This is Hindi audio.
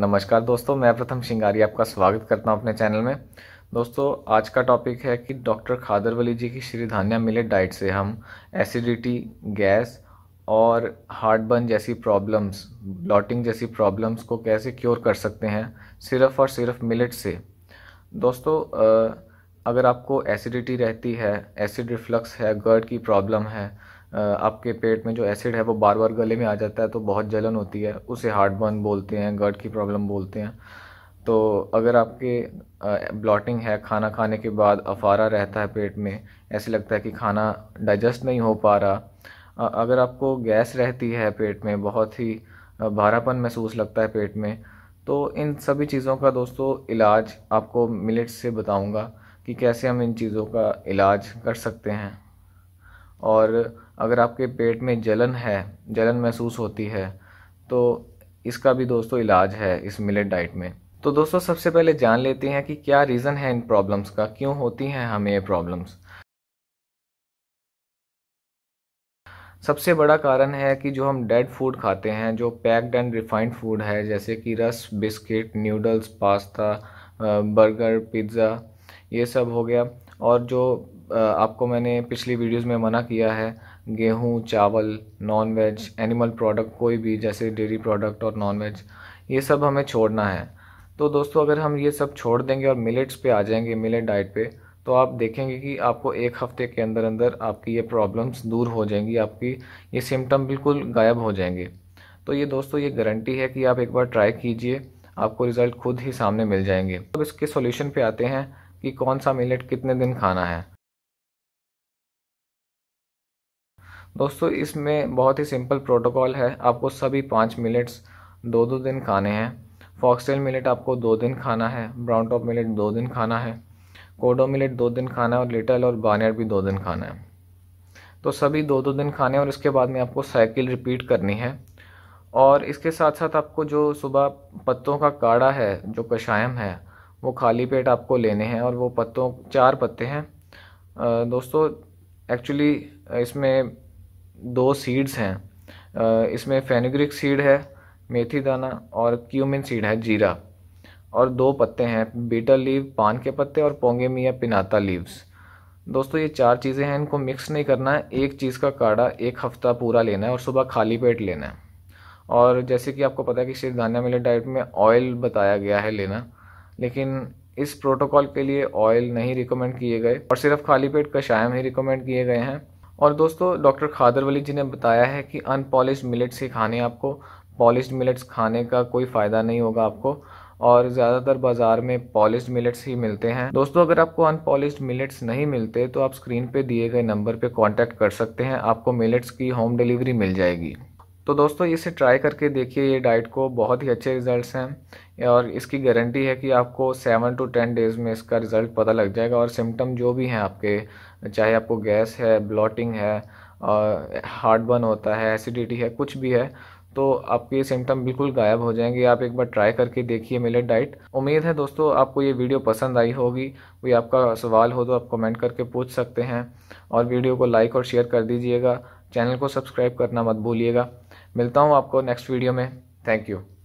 नमस्कार दोस्तों मैं प्रथम शिंगारी आपका स्वागत करता हूं अपने चैनल में दोस्तों आज का टॉपिक है कि डॉक्टर खादर वली जी की श्री धान्या मिलेट डाइट से हम एसिडिटी गैस और हार्ट बर्न जैसी प्रॉब्लम्स ब्लॉटिंग जैसी प्रॉब्लम्स को कैसे क्योर कर सकते हैं सिर्फ और सिर्फ मिलेट से दोस्तों अगर आपको एसिडिटी रहती है एसिड रिफ्लक्स है गर्ड की प्रॉब्लम है आपके पेट में जो एसिड है वो बार बार गले में आ जाता है तो बहुत जलन होती है उसे हार्ट बर्न बोलते हैं गर्ड की प्रॉब्लम बोलते हैं तो अगर आपके ब्लॉटिंग है खाना खाने के बाद अफारा रहता है पेट में ऐसे लगता है कि खाना डाइजेस्ट नहीं हो पा रहा अगर आपको गैस रहती है पेट में बहुत ही भारापन महसूस लगता है पेट में तो इन सभी चीज़ों का दोस्तों इलाज आपको मिनट से बताऊंगा कि कैसे हम इन चीज़ों का इलाज कर सकते हैं और अगर आपके पेट में जलन है जलन महसूस होती है तो इसका भी दोस्तों इलाज है इस मिलेट डाइट में तो दोस्तों सबसे पहले जान लेते हैं कि क्या रीज़न है इन प्रॉब्लम्स का क्यों होती हैं हमें ये प्रॉब्लम्स सबसे बड़ा कारण है कि जो हम डेड फूड खाते हैं जो पैक्ड एंड रिफाइंड फूड है जैसे कि रस biscuit noodles pasta burger pizza ये सब हो गया और जो आपको मैंने पिछली वीडियोस में मना किया है गेहूँ चावल नॉन वेज एनिमल प्रोडक्ट कोई भी जैसे डेयरी प्रोडक्ट और नॉन वेज ये सब हमें छोड़ना है तो दोस्तों अगर हम ये सब छोड़ देंगे और मिलेट्स पे आ जाएंगे मिलेट डाइट पे तो आप देखेंगे कि आपको एक हफ्ते के अंदर अंदर आपकी ये प्रॉब्लम्स दूर हो जाएंगी आपकी ये सिम्टम बिल्कुल गायब हो जाएंगे तो ये दोस्तों ये गारंटी है कि आप एक बार ट्राई कीजिए आपको रिज़ल्ट खुद ही सामने मिल जाएंगे अब इसके सॉल्यूशन पे आते हैं कि कौन सा मिलेट कितने दिन खाना है दोस्तों इसमें बहुत ही सिंपल प्रोटोकॉल है आपको सभी पाँच मिलेट्स दो दो दिन खाने हैं फॉक्सटेल मिलेट आपको दो दिन खाना है ब्राउन टॉप मिलेट दो दिन खाना है कोडो मिलेट दो दिन खाना है और लिटल और बानियर भी दो दिन खाना है तो सभी दो दो दिन खाने और इसके बाद में आपको साइकिल रिपीट करनी है और इसके साथ साथ आपको जो सुबह पत्तों का काढ़ा है जो कषायम है वो खाली पेट आपको लेने हैं और वो पत्तों चार पत्ते हैं दोस्तों एक्चुअली इसमें दो सीड्स हैं इसमें फेनिग्रिक सीड है मेथी दाना और क्यूमिन सीड है जीरा और दो पत्ते हैं बीटल लीव पान के पत्ते और पोंगेमिया पिनाता लीव्स दोस्तों ये चार चीज़ें हैं इनको मिक्स नहीं करना है एक चीज़ का काढ़ा एक हफ़्ता पूरा लेना है और सुबह खाली पेट लेना है और जैसे कि आपको पता है कि सिर्फ धान्या मिलेट डाइट में ऑयल बताया गया है लेना लेकिन इस प्रोटोकॉल के लिए ऑयल नहीं रिकमेंड किए गए और सिर्फ खाली पेट शायम ही रिकमेंड किए गए हैं और दोस्तों डॉक्टर खादर वली जी ने बताया है कि अनपॉलिश मिलेट्स ही खाने आपको पॉलिश मिलेट्स खाने का कोई फ़ायदा नहीं होगा आपको और ज़्यादातर बाज़ार में पॉलिश मिलेट्स ही मिलते हैं दोस्तों अगर आपको अनपॉलिश मिलेट्स नहीं मिलते तो आप स्क्रीन पे दिए गए नंबर पे कांटेक्ट कर सकते हैं आपको मिलेट्स की होम डिलीवरी मिल जाएगी तो दोस्तों इसे ट्राई करके देखिए ये डाइट को बहुत ही अच्छे रिजल्ट्स हैं और इसकी गारंटी है कि आपको सेवन टू टेन डेज़ में इसका रिज़ल्ट पता लग जाएगा और सिम्टम जो भी हैं आपके चाहे आपको गैस है ब्लॉटिंग है और हार्ट बर्न होता है एसिडिटी है कुछ भी है तो आपके ये सिम्टम बिल्कुल गायब हो जाएंगे आप एक बार ट्राई करके देखिए मिलेट डाइट उम्मीद है दोस्तों आपको ये वीडियो पसंद आई होगी कोई आपका सवाल हो तो आप कमेंट करके पूछ सकते हैं और वीडियो को लाइक और शेयर कर दीजिएगा चैनल को सब्सक्राइब करना मत भूलिएगा मिलता हूँ आपको नेक्स्ट वीडियो में थैंक यू